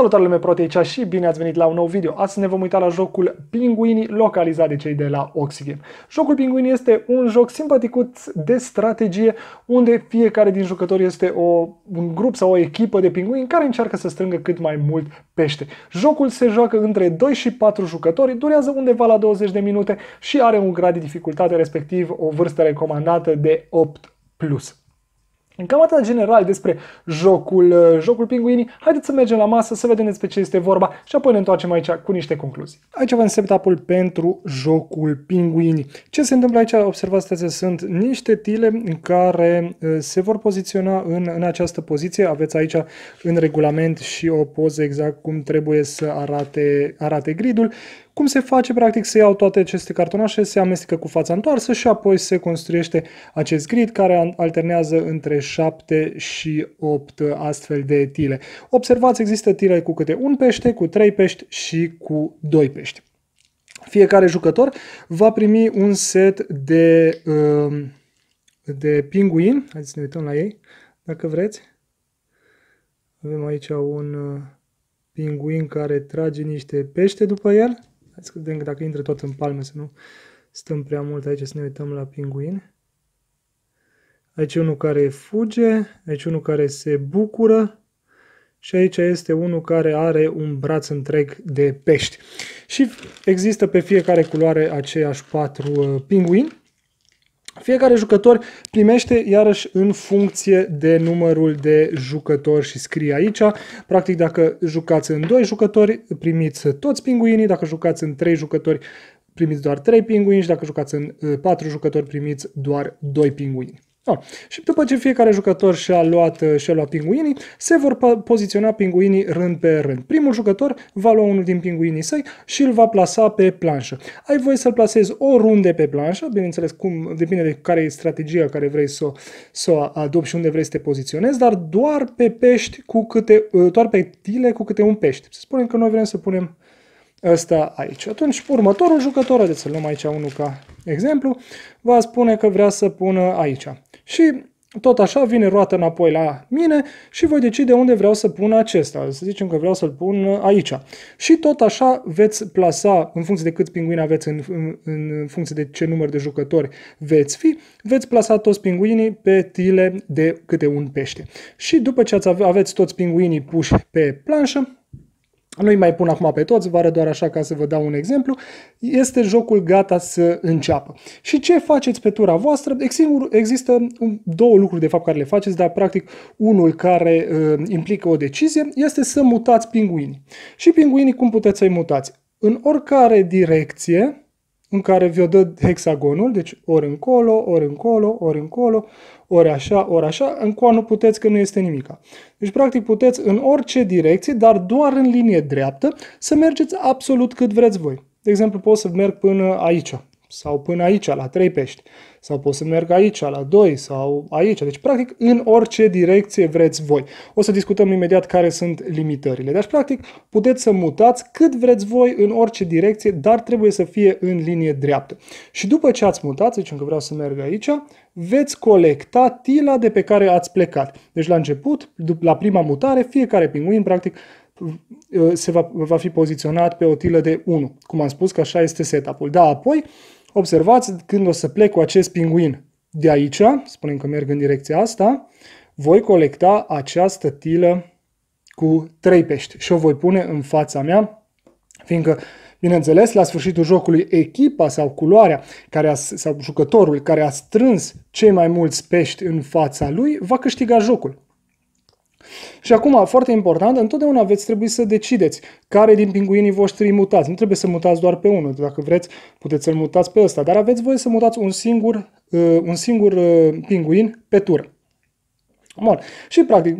Salutare lume proteicea și bine ați venit la un nou video. Astăzi ne vom uita la jocul Pinguini, localizat de cei de la Oxygen. Jocul Pinguini este un joc simpaticut de strategie, unde fiecare din jucători este o, un grup sau o echipă de pinguini care încearcă să strângă cât mai mult pește. Jocul se joacă între 2 și 4 jucători, durează undeva la 20 de minute și are un grad de dificultate, respectiv o vârstă recomandată de 8+. plus. Cam atât general despre jocul, uh, jocul pinguinii. Haideți să mergem la masă, să vedem despre ce este vorba și apoi ne întoarcem aici cu niște concluzii. Aici avem setup-ul pentru jocul pinguinii. Ce se întâmplă aici? Observați, sunt niște tile care uh, se vor poziționa în, în această poziție. Aveți aici în regulament și o poză exact cum trebuie să arate, arate gridul. Cum se face? Practic se iau toate aceste cartonașe, se amestecă cu fața întoarsă și apoi se construiește acest grid care alternează între 7 și 8 astfel de tile. Observați, există tile cu câte un pește, cu trei pești și cu doi pești. Fiecare jucător va primi un set de, um, de pinguin. Haideți să ne uităm la ei, dacă vreți. Avem aici un uh, pinguin care trage niște pește după el. Hai să vedem dacă intră tot în palme, să nu stăm prea mult aici să ne uităm la pinguini. Aici unul care fuge, aici unul care se bucură și aici este unul care are un braț întreg de pești. Și există pe fiecare culoare aceiași patru uh, pinguini. Fiecare jucător primește iarăși în funcție de numărul de jucători și scrie aici. Practic dacă jucați în 2 jucători primiți toți pinguinii, dacă jucați în 3 jucători primiți doar 3 pinguini și dacă jucați în 4 uh, jucători primiți doar 2 pinguini. Da. Și după ce fiecare jucător și-a luat, uh, și-a luat pinguinii, se vor poziționa pinguinii rând pe rând. Primul jucător va lua unul din pinguinii săi și îl va plasa pe planșă. Ai voie să-l plasezi runde pe planșă, bineînțeles cum depinde de care e strategia care vrei să, să o adopți și unde vrei să te poziționezi, dar doar pe pești cu câte, uh, doar pe tile cu câte un pești. Să spunem că noi vrem să punem ăsta aici. Atunci, următorul jucător, haideți să luăm aici unul ca exemplu, va spune că vrea să pună aici. Și tot așa vine roata înapoi la mine și voi decide unde vreau să pun acesta. Să zicem că vreau să-l pun aici. Și tot așa veți plasa, în funcție de câți pinguini aveți, în, în, în funcție de ce număr de jucători veți fi, veți plasa toți pinguinii pe tile de câte un pește. Și după ce ați ave- aveți toți pinguinii puși pe planșă, nu-i mai pun acum pe toți, vă arăt doar așa ca să vă dau un exemplu, este jocul gata să înceapă. Și ce faceți pe tura voastră? Există două lucruri de fapt care le faceți, dar practic unul care uh, implică o decizie este să mutați pinguinii. Și pinguinii cum puteți să-i mutați? În oricare direcție, în care vi-o dă hexagonul, deci ori încolo, ori încolo, ori încolo, ori așa, ori așa, în nu puteți că nu este nimica. Deci, practic, puteți în orice direcție, dar doar în linie dreaptă, să mergeți absolut cât vreți voi. De exemplu, pot să merg până aici, sau până aici, la trei pești, sau pot să merg aici, la doi, sau aici. Deci, practic, în orice direcție vreți voi. O să discutăm imediat care sunt limitările. Deci, practic, puteți să mutați cât vreți voi în orice direcție, dar trebuie să fie în linie dreaptă. Și după ce ați mutat, deci încă vreau să merg aici, veți colecta tila de pe care ați plecat. Deci, la început, la prima mutare, fiecare pinguin, practic, uh, se va, va fi poziționat pe o tilă de 1. Cum am spus că așa este setup-ul. Da, apoi Observați când o să plec cu acest pinguin de aici, spunem că merg în direcția asta, voi colecta această tilă cu trei pești și o voi pune în fața mea, fiindcă, bineînțeles, la sfârșitul jocului, echipa sau culoarea care a, sau jucătorul care a strâns cei mai mulți pești în fața lui va câștiga jocul. Și acum, foarte important, întotdeauna veți trebui să decideți care din pinguinii voștri mutați. Nu trebuie să mutați doar pe unul. Dacă vreți, puteți să-l mutați pe ăsta. Dar aveți voie să mutați un singur, uh, un singur uh, pinguin pe tur. Bun. Și, practic,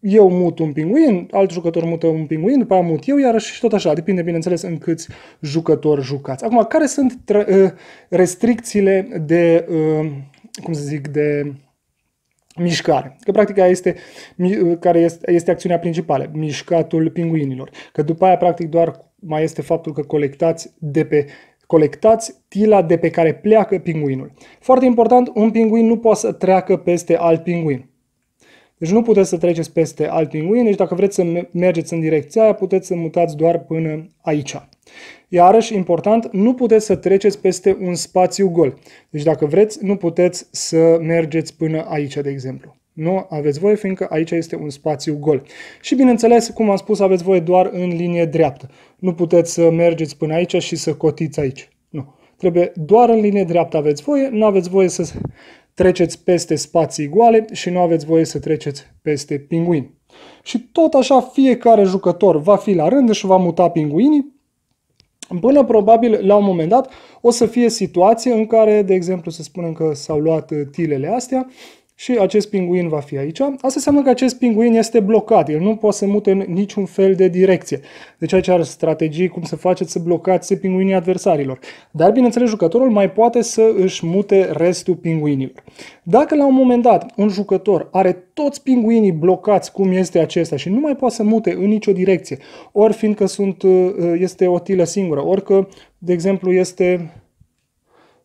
eu mut un pinguin, alt jucător mută un pinguin, după aia mut eu, iarăși tot așa. Depinde, bineînțeles, în câți jucători jucați. Acum, care sunt uh, restricțiile de, cum să zic, de mișcare. Că practic aia este, care este, este acțiunea principală, mișcatul pinguinilor. Că după aia practic doar mai este faptul că colectați de pe colectați tila de pe care pleacă pinguinul. Foarte important, un pinguin nu poate să treacă peste alt pinguin. Deci nu puteți să treceți peste alt pinguin, deci dacă vreți să mergeți în direcția aia, puteți să mutați doar până aici. Iarăși, important, nu puteți să treceți peste un spațiu gol. Deci dacă vreți, nu puteți să mergeți până aici, de exemplu. Nu aveți voie, fiindcă aici este un spațiu gol. Și bineînțeles, cum am spus, aveți voie doar în linie dreaptă. Nu puteți să mergeți până aici și să cotiți aici. Nu. Trebuie doar în linie dreaptă aveți voie, nu aveți voie să treceți peste spații goale și nu aveți voie să treceți peste pinguini. Și tot așa fiecare jucător va fi la rând și va muta pinguinii Până probabil la un moment dat o să fie situație în care, de exemplu, să spunem că s-au luat tilele astea și acest pinguin va fi aici. Asta înseamnă că acest pinguin este blocat, el nu poate să mute în niciun fel de direcție. Deci aici are strategii cum să faceți să blocați pinguinii adversarilor. Dar bineînțeles jucătorul mai poate să își mute restul pinguinilor. Dacă la un moment dat un jucător are toți pinguinii blocați cum este acesta și nu mai poate să mute în nicio direcție, ori fiindcă sunt, este o tilă singură, ori că, de exemplu, este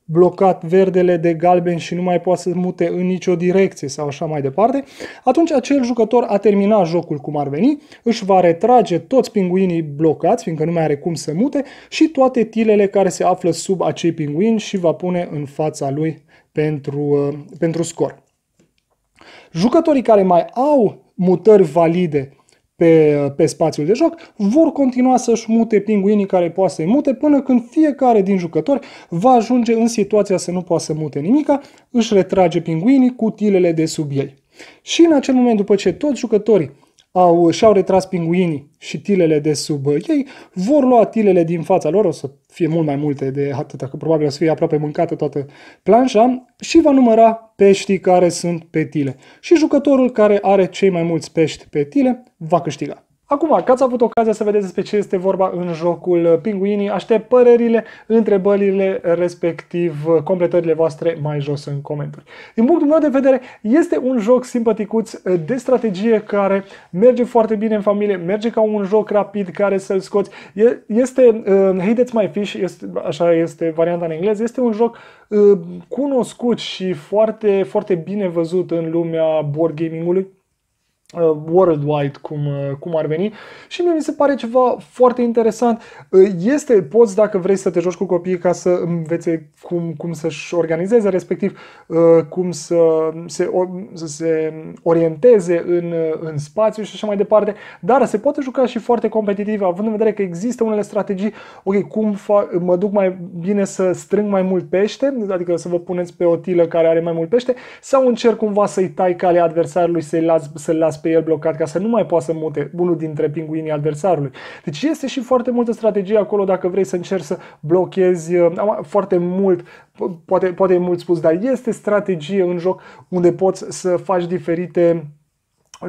blocat verdele de galben și nu mai poate să mute în nicio direcție sau așa mai departe, atunci acel jucător a terminat jocul cum ar veni, își va retrage toți pinguinii blocați, fiindcă nu mai are cum să mute, și toate tilele care se află sub acei pinguini și va pune în fața lui pentru, uh, pentru scor. Jucătorii care mai au mutări valide pe, pe spațiul de joc, vor continua să-și mute pinguinii care poate să-i mute până când fiecare din jucători va ajunge în situația să nu poată să mute nimica, își retrage pinguinii cu tilele de sub ei. Și în acel moment, după ce toți jucătorii au, și-au retras pinguinii și tilele de sub uh, ei, vor lua tilele din fața lor, o să fie mult mai multe de atâta, că probabil o să fie aproape mâncată toată planșa, și va număra peștii care sunt pe tile. Și jucătorul care are cei mai mulți pești pe tile va câștiga. Acum, că ați avut ocazia să vedeți despre ce este vorba în jocul Pinguinii, aștept părerile, întrebările, respectiv completările voastre mai jos în comentarii. Din punctul meu de vedere, este un joc simpaticuț de strategie care merge foarte bine în familie, merge ca un joc rapid care să-l scoți. Este, uh, Hey That's My Fish, este, așa este varianta în engleză, este un joc uh, cunoscut și foarte, foarte bine văzut în lumea board gaming-ului Uh, worldwide, cum, uh, cum ar veni. Și mie mi se pare ceva foarte interesant. Uh, este, poți dacă vrei să te joci cu copiii ca să învețe cum, cum să-și organizeze, respectiv cum să se, să se orienteze în, în spațiu și așa mai departe, dar se poate juca și foarte competitiv, având în vedere că există unele strategii, ok, cum fac, mă duc mai bine să strâng mai mult pește, adică să vă puneți pe o tilă care are mai mult pește, sau încerc cumva să-i tai calea adversarului, să-i las, să-l las pe el blocat ca să nu mai poată să mute unul dintre pinguinii adversarului. Deci este și foarte multă strategie acolo dacă vrei să încerci să blochezi uh, foarte mult, poate, poate e mult spus, dar este strategie în joc unde poți să faci diferite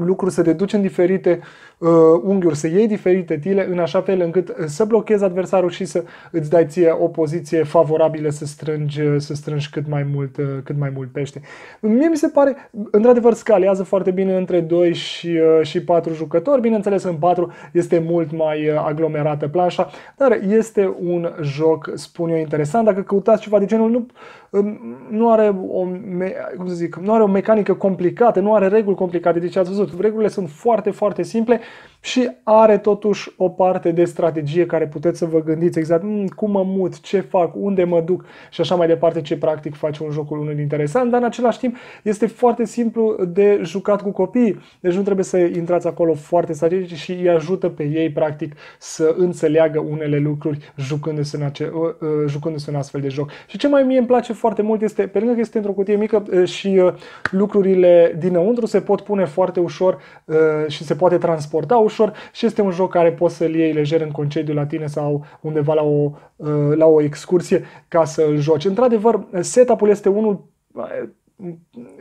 lucruri, să te duci în diferite uh, unghiuri, să iei diferite tile în așa fel încât uh, să blochezi adversarul și să îți dai ție o poziție favorabilă să strângi, uh, să strângi cât, mai mult, uh, cât mai mult pește. Mie mi se pare, într-adevăr, scalează foarte bine între 2 și, uh, și 4 jucători. Bineînțeles, în 4 este mult mai uh, aglomerată planșa, dar este un joc, spun eu, interesant. Dacă căutați ceva de genul, nu, um, nu are o, me- cum să zic, nu are o mecanică complicată, nu are reguli complicate, deci ați văzut tot. Regulile sunt foarte, foarte simple și are totuși o parte de strategie care puteți să vă gândiți exact mm, cum mă mut, ce fac, unde mă duc și așa mai departe, ce practic face un jocul unul interesant, dar în același timp este foarte simplu de jucat cu copiii, deci nu trebuie să intrați acolo foarte strategic și îi ajută pe ei practic să înțeleagă unele lucruri jucându-se în, ace- ă, ă, jucându-se în astfel de joc. Și ce mai mie îmi place foarte mult este, pe lângă că este într-o cutie mică și lucrurile dinăuntru se pot pune foarte ușor uh, și se poate transporta ușor și este un joc care poți să-l iei lejer în concediu la tine sau undeva la o, uh, la o excursie ca să-l joci. Într-adevăr, setup-ul este unul uh,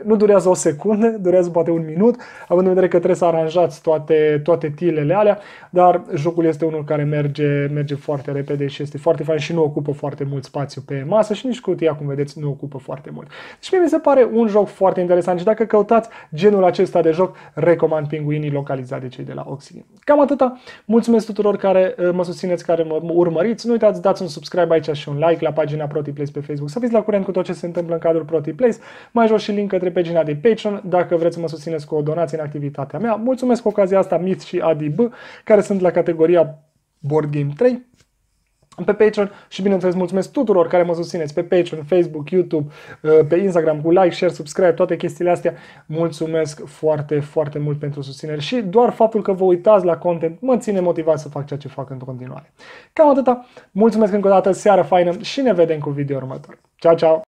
nu durează o secundă, durează poate un minut, având în vedere că trebuie să aranjați toate, toate tilele alea, dar jocul este unul care merge, merge foarte repede și este foarte fain și nu ocupă foarte mult spațiu pe masă și nici cutia, cum vedeți, nu ocupă foarte mult. Deci mie mi se pare un joc foarte interesant și dacă căutați genul acesta de joc, recomand pinguinii localizați de cei de la Oxygen. Cam atâta. Mulțumesc tuturor care uh, mă susțineți, care mă urmăriți. Nu uitați, dați un subscribe aici și un like la pagina ProtiPlace pe Facebook. Să fiți la curent cu tot ce se întâmplă în cadrul ProtiPlace. Mai jos și link către pagina de Patreon dacă vreți să mă susțineți cu o donație în activitatea mea. Mulțumesc cu ocazia asta Mit și Adi B, care sunt la categoria Board Game 3 pe Patreon și bineînțeles mulțumesc tuturor care mă susțineți pe Patreon, Facebook, YouTube, uh, pe Instagram cu like, share, subscribe, toate chestiile astea. Mulțumesc foarte, foarte mult pentru susținere și doar faptul că vă uitați la content mă ține motivat să fac ceea ce fac în continuare. Cam atâta. Mulțumesc încă o dată, seară faină și ne vedem cu video următor. Ciao, ciao!